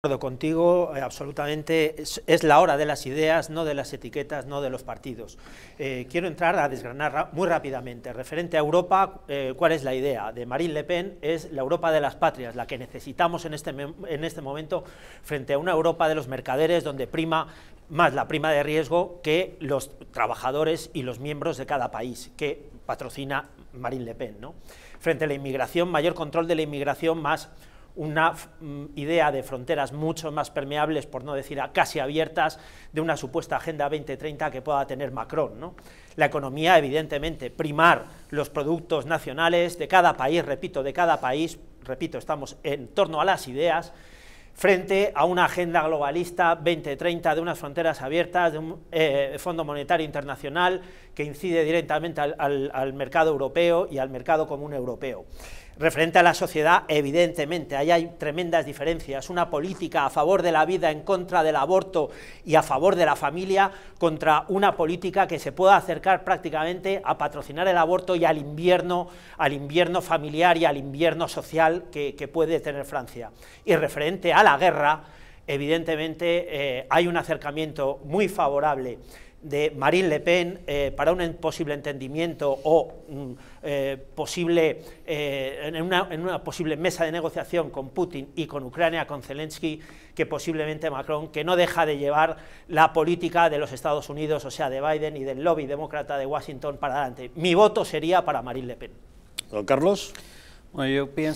acuerdo contigo, eh, absolutamente. Es, la hora de las ideas, no de las etiquetas, no de los partidos. Eh, quiero entrar a desgranar muy rápidamente. Referente a Europa, eh, ¿cuál es la idea? De Marine Le Pen es la Europa de las patrias, la que necesitamos en este, en este momento frente a una Europa de los mercaderes donde prima más la prima de riesgo que los trabajadores y los miembros de cada país que patrocina Marine Le Pen. Frente a la inmigración, mayor control de la inmigración más una mm, idea de fronteras mucho más permeables, por no decir casi abiertas, de una supuesta Agenda 2030 que pueda tener Macron. La economía, evidentemente, primar los productos nacionales de cada país, repito, de cada país, repito, estamos en torno a las ideas, frente a una agenda globalista 2030 de unas fronteras abiertas, de un eh, Fondo Monetario Internacional que incide directamente al mercado europeo y al mercado común europeo. Referente a la sociedad, evidentemente, ahí hay tremendas diferencias, una política a favor de la vida, en contra del aborto y a favor de la familia, contra una política que se pueda acercar prácticamente a patrocinar el aborto y al invierno, al invierno familiar y al invierno social que, puede tener Francia. Y referente a la guerra, evidentemente eh, hay un acercamiento muy favorable de Marine Le Pen eh, para un posible entendimiento o mm, eh, posible, eh, en, una, posible mesa de negociación con Putin y con Ucrania, con Zelensky, que posiblemente Macron, que no deja de llevar la política de los Estados Unidos, o sea, de Biden y del lobby demócrata de Washington para adelante. Mi voto sería para Marine Le Pen. Don Carlos. Bueno, yo